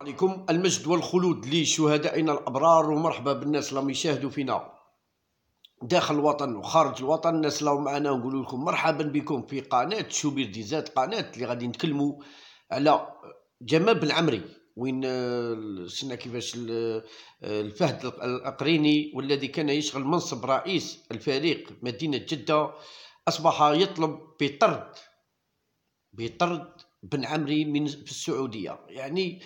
عليكم المجد والخلود لشهدائنا الابرار ومرحبا بالناس اللي يشاهدوا فينا داخل الوطن وخارج الوطن الناس اللي معنا نقول لكم مرحبا بكم في قناه شوبير ديزات قناه اللي غادي نتكلموا على جمال بن عمري وين آه، شفنا كيفاش آه، الفهد الاقريني والذي كان يشغل منصب رئيس الفريق مدينه جده اصبح يطلب بطرد بطرد بن عمري من في السعوديه يعني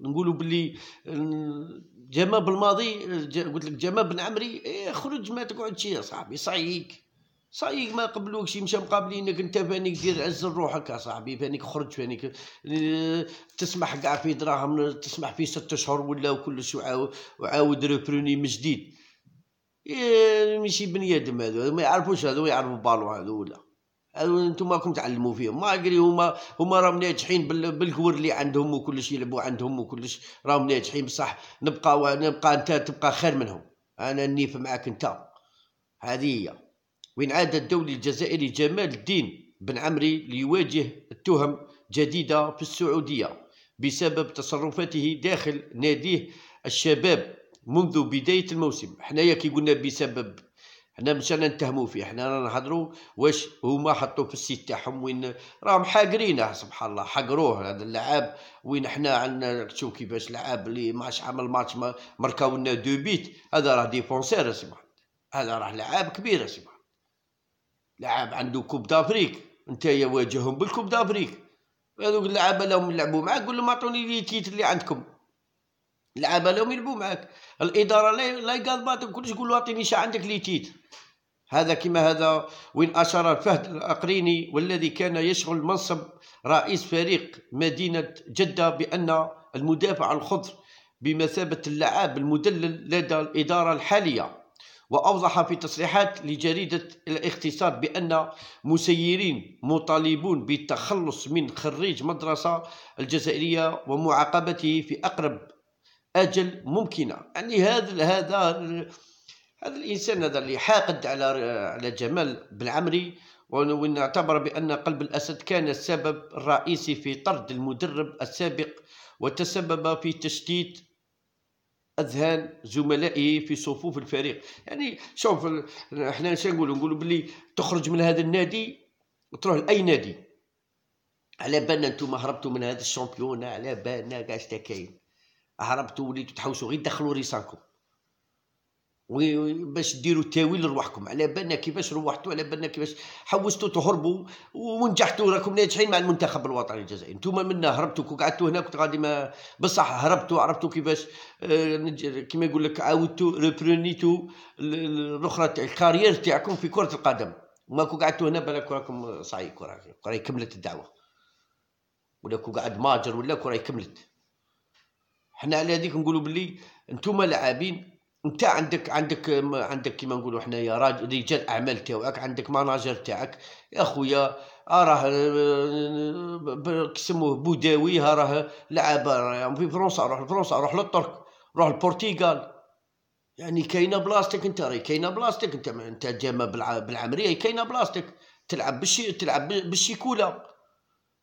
نقولوا باللي جما بالماضي قلت لك جما بن عمري إيه، خرج ما تقعد شي يا صاحبي صايك صايك ما قبلوكش مشى مقابلينك انت فانيك دير عز روحك يا صاحبي فانيك خرج فانيك تسمح كاع في دراهم تسمح في ست اشهر ولا وكلش وعاود ريبروني من جديد إيه، ماشي بني ادم هذو ما يعرفوش هذو يعرفوا بالو هذو ولا أه، انتم راكم تعلموا فيهم ما قري هما هما راهم ناجحين بالكور اللي عندهم وكلش يلعبوا عندهم وكلش راهم ناجحين بصح نبقى نبقى انت تبقى خير منهم انا نيف معاك انت هذه هي وين عاد الدولي الجزائري جمال الدين بن عمري ليواجه التهم جديدة في السعودية بسبب تصرفاته داخل ناديه الشباب منذ بداية الموسم حنايا كي قلنا بسبب حنا مشان نتهموا فيه حنا رانا نهضروا واش هما حطوا في السيت تاعهم وين راهم حاقرينه سبحان الله حقروه هذا اللعاب وين حنا عندنا تشوف كيفاش لعاب اللي ماش عمل ماتش ما مركاو لنا دو بيت هذا راه ديفونسير سبحان هذا راه لعاب كبير سبحان لعاب عنده كوب دافريك انت واجههم بالكوب دافريك هذوك اللعابه لهم يلعبوا معاك قول لهم اعطوني لي تيت اللي عندكم اللعابه لهم يلعبوا معاك الاداره لا لا كلش قول له اعطيني عندك لي تيت هذا كما هذا وين أشار فهد الأقريني والذي كان يشغل منصب رئيس فريق مدينة جدة بأن المدافع الخضر بمثابة اللعاب المدلل لدى الإدارة الحالية وأوضح في تصريحات لجريدة الاقتصاد بأن مسيرين مطالبون بالتخلص من خريج مدرسة الجزائرية ومعاقبته في أقرب أجل ممكنة يعني هذا هذا هذا الانسان هذا اللي حاقد على على جمال بالعمري ونعتبر بان قلب الاسد كان السبب الرئيسي في طرد المدرب السابق وتسبب في تشتيت اذهان زملائه في صفوف الفريق يعني شوف احنا اش نقولوا نقولوا بلي تخرج من هذا النادي وتروح لاي نادي على بالنا انتم هربتوا من هذا الشامبيون على بالنا كاش كاين هربتوا وليتوا تحوسوا غير دخلوا ريسانكم باش ديروا تاويل لروحكم على بالنا كيفاش روحتوا على بالنا كيفاش حوستوا تهربوا ونجحتوا راكم ناجحين مع المنتخب الوطني الجزائري نتوما منا هربتوا وقعدتوا قعدتوا هنا كنت غادي ما بصح هربتوا عرفتوا كيفاش آه، كما يقول لك عاودتوا ريبرونيتو الاخرى الكارير تاعكم في كره القدم وما كو قعدتوا هنا بالك راكم صعيب راهي كملت الدعوه ولا كو قعد ماجر ولا راهي كملت حنا على هذيك نقولوا باللي نتوما لاعبين انت عندك عندك عندك كيما نقولوا حنايا رجال اعمال تاعك عندك ماناجر تاعك يا خويا راه كيسموه بوداوي راه لعابه في فرنسا روح لفرنسا روح للترك روح للبرتغال يعني كاينه بلاصتك انت راهي كاينه بلاصتك انت انت جامه بالعمريه كاينه بلاصتك تلعب بالشي تلعب بالشيكولا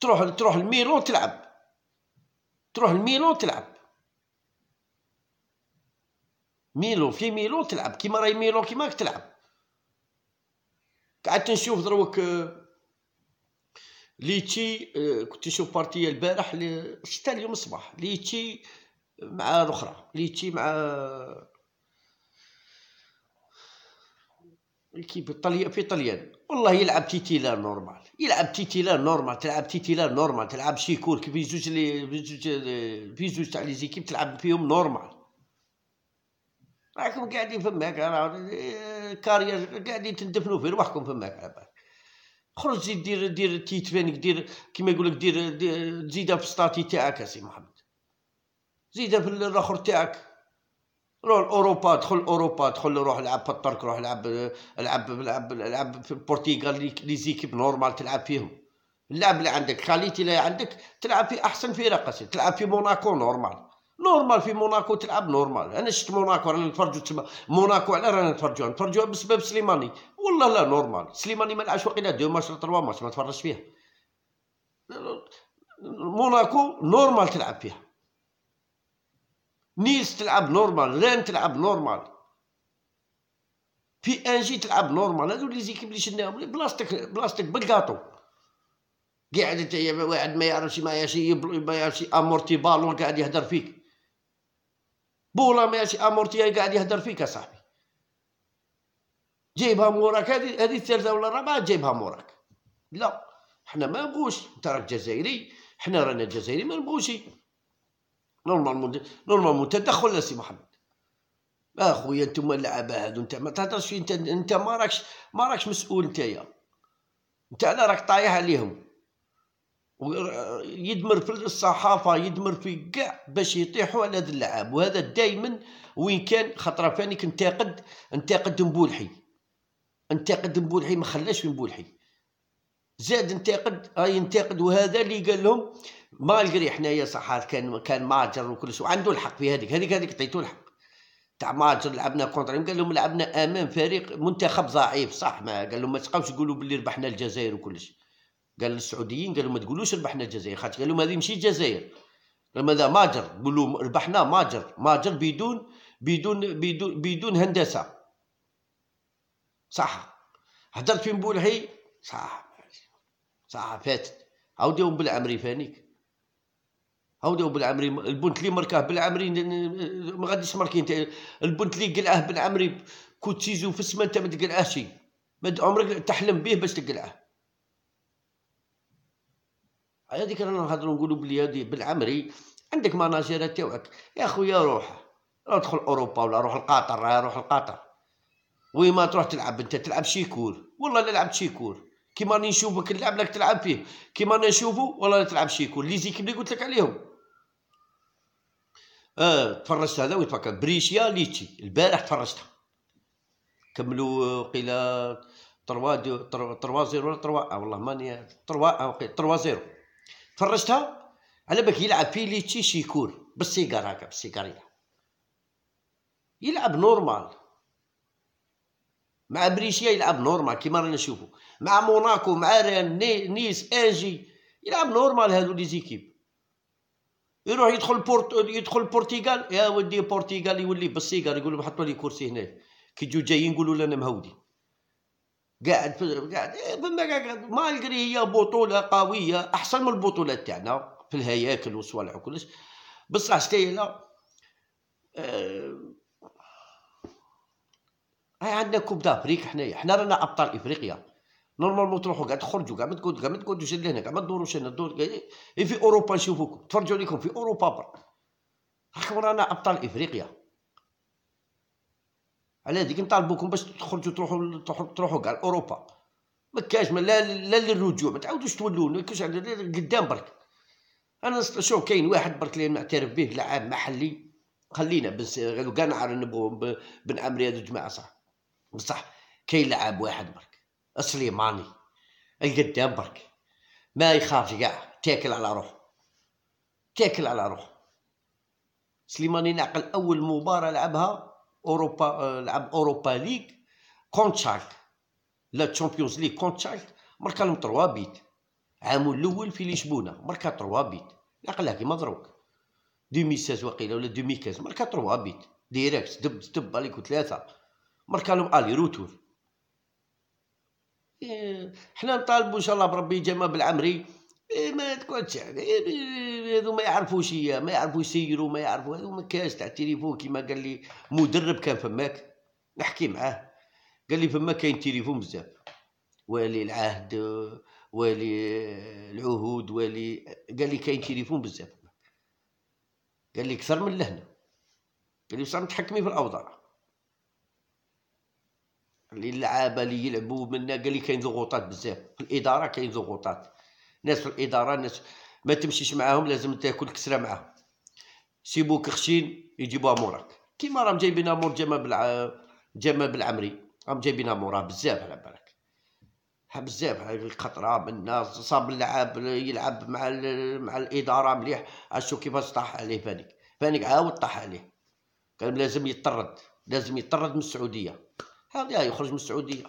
تروح تروح الميلون تلعب تروح الميلون تلعب ميلو في ميلو تلعب كيما راهي ميلو كيما راك تلعب قعدت نشوف دروك آه، ليتشي آه، كنت نشوف بارتيه البارح شتها اليوم الصباح ليتشي مع الاخرى ليتشي مع الكيب الطلي في طليان والله يلعب لا نورمال يلعب لا نورمال تلعب لا نورمال تلعب شيكور كيف زوج لي في زوج تاع لي زيكيب تلعب فيهم نورمال راكم قاعدين فماك آه، كارير قاعدين تندفنوا في روحكم فماك على بالك خرج زيد دير دير تيتفانك دير كيما يقول لك دير, دير في ستاتي تاعك اسي محمد زيدها في الاخر تاعك روح اوروبا دخل اوروبا دخل روح العب في الترك روح العب العب العب العب في البرتغال لي زيكيب نورمال تلعب فيهم اللعب اللي عندك كاليتي اللي عندك تلعب في احسن فرق تلعب في موناكو نورمال نورمال في موناكو تلعب نورمال انا شفت موناكو رانا نتفرجوا تما موناكو على رانا نتفرجوا نتفرجوا بسبب سليماني والله لا نورمال سليماني ما لعبش وقيله دو ماتش ولا تروا ماتش ما تفرجش فيها موناكو نورمال تلعب فيها نيس تلعب نورمال لان تلعب نورمال في انجي تلعب نورمال هذو لي زيكيب لي شناهم بلاصتك بلاصتك بالكاطو قاعد انت واحد ما يعرفش ما يعرفش ما يعرفش امورتي بالون قاعد يهدر فيك بولا ماشي امورتيال قاعد يهدر فيك يا صاحبي جايبها موراك هذه هذه الثالثه ولا الرابعه جايبها موراك لا حنا ما نبغوش انت راك جزائري حنا رانا جزائري ما نبغوش نورمالمون نورمالمون تدخل سي محمد اخويا انتم اللعابه هادو انت ما تهضرش انت انت ما راكش ما راكش مسؤول نتايا انت انا راك طايح عليهم يدمر في الصحافه يدمر في كاع باش يطيحوا على هذا اللعاب وهذا دائما وين كان خطره فاني كنتقد انتقد مبولحي انتقد مبولحي ما خلاش في مبولحي زاد انتقد راه ينتقد وهذا اللي قال لهم مالغري حنايا صح كان كان ماجر وكلش وعنده الحق في هذيك هذيك هذيك عطيتو الحق تاع ماجر لعبنا كونتر قال لهم لعبنا امام فريق منتخب ضعيف صح ما قال لهم ما تبقاوش تقولوا باللي ربحنا الجزائر وكلش قال للسعوديين قالوا ما تقولوش ربحنا الجزائر خاطر قال لهم هذه ماشي الجزائر ماذا ماجر قولوا ربحنا ماجر ماجر بدون بدون بدون بدون هندسه صح هدرت في مبولحي صح صح فاتت عاودوا بالعمري فانيك عاودوا بالعمري البنت لي مركاه بالعمري ما غاديش مركي انت البنت لي قلعه بالعمري كوتيزو في السما انت ما تقلعهش ما عمرك تحلم به باش تقلعه هذيك رانا نهضروا نقولوا بلي بالعمري عندك مناجيرات تاعك يا خويا روح راه ادخل اوروبا ولا روح راه روح لقطر وي ما تروح تلعب انت تلعب شيكور والله لا لعبت شيكور كيما راني نشوفك نلعب لك تلعب فيه كيما انا نشوفو والله لا تلعب شيكور لي زيكيب اللي قلت لك عليهم اه تفرجت هذا ويتفكر بريشيا ليتي البارح تفرجتها كملوا قيل 3 3 0 ولا 3 والله ماني 3 3 0 فرجتها على بالك يلعب في ليتشي شيكور بالسيجار هكا بالسيجاريه يلعب نورمال مع بريشيا يلعب نورمال كيما رانا نشوفو مع موناكو مع ريال نيس انجي يلعب نورمال هادو لي زيكيب يروح يدخل بورت يدخل بورتيغال يا ودي بورتيغال يولي بالسيجار يقول لهم حطوا لي كرسي هنا كي تجو جايين يقولوا لنا مهودي قاعد في قاعد فما إيه، ما القري هي بطوله قويه احسن من البطولات تاعنا في الهياكل والصوالح وكلش بصح هنا آه، هاي عندنا كوب دافريك حنايا حنا رانا ابطال افريقيا نورمالمون تروحوا قاعد تخرجوا قاعد ما تقعدوا قاعد تقعدوا شد لهنا قاعد ما تدوروش هنا دور يعني، إيه، في اوروبا نشوفوكم تفرجوا عليكم في اوروبا برك راكم رانا ابطال افريقيا على هذيك نطالبوكم باش تخرجوا تروحوا تروحوا كاع اوروبا ما كاش لا لا للرجوع ما تعاودوش تولوا كاش قدام برك انا شوف كاين واحد برك اللي نعترف به لعاب محلي خلينا بس كاع نعرف نبغوا بن عمري هذو الجماعه صح بصح كاين لعاب واحد برك سليماني القدام برك ما يخافش كاع تاكل على روح تاكل على روح سليماني نعقل اول مباراه لعبها اوروبا لعب اوروبا ليغ كونت شالك لا تشامبيونز ليغ كونت شالك ماركا لهم 3 بيت عامو الاول في لشبونه ماركا 3 بيت عقلها كيما دروك 2016 وقيلا ولا 2015 ماركا 3 بيت ديريكت دب دب عليكو ثلاثه ماركا لهم الي روتور إيه، حنا نطالبو ان شاء الله بربي جمال بالعمري إيه، ما تقعدش يعني إيه، إيه، هذو ما يعرفوش هي ما يعرفوش يسيروا ما يعرفوا هذو ما كاش تاع التليفون كيما قال لي مدرب كان فماك نحكي معاه قال لي فما كاين تليفون بزاف ولي العهد ولي العهود ولي قال لي كاين تليفون بزاف قال لي اكثر من لهنا قال لي صار تحكمي في الاوضاع اللي اللعابه اللي يلعبوا منا قال لي كاين ضغوطات بزاف في الاداره كاين ضغوطات ناس في الاداره ناس ما تمشيش معاهم لازم تاكل كسره معاهم سيبوك خشين يجيبوها موراك كيما راهم جايبينها مور جمال بالع... جمال بالعمري راهم جايبينها موراه بزاف على بالك ها بزاف القطره الناس صاب اللعاب يلعب مع ال... مع الاداره مليح اشو كيفاش طاح عليه فانيك فانيك عاود طاح عليه كان لازم يطرد لازم يطرد من السعوديه هذا يخرج من السعوديه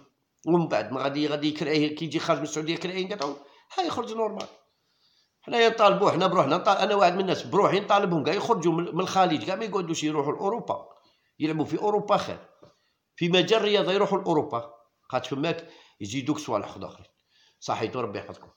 ومن بعد ما غادي غادي يكرهيه كي يجي خارج من السعوديه كرهيه نقطعو حيخرج نورمال حنايا نطالبوا حنا بروحنا انا واحد من الناس بروحي نطالبهم كاع يخرجوا من الخليج كاع ما يقعدوش يروحوا لاوروبا يلعبوا في اوروبا خير في مجال الرياضه يروحوا لاوروبا خاطر فماك يزيدوك صوالح خد اخرين صحيتو ربي يحفظكم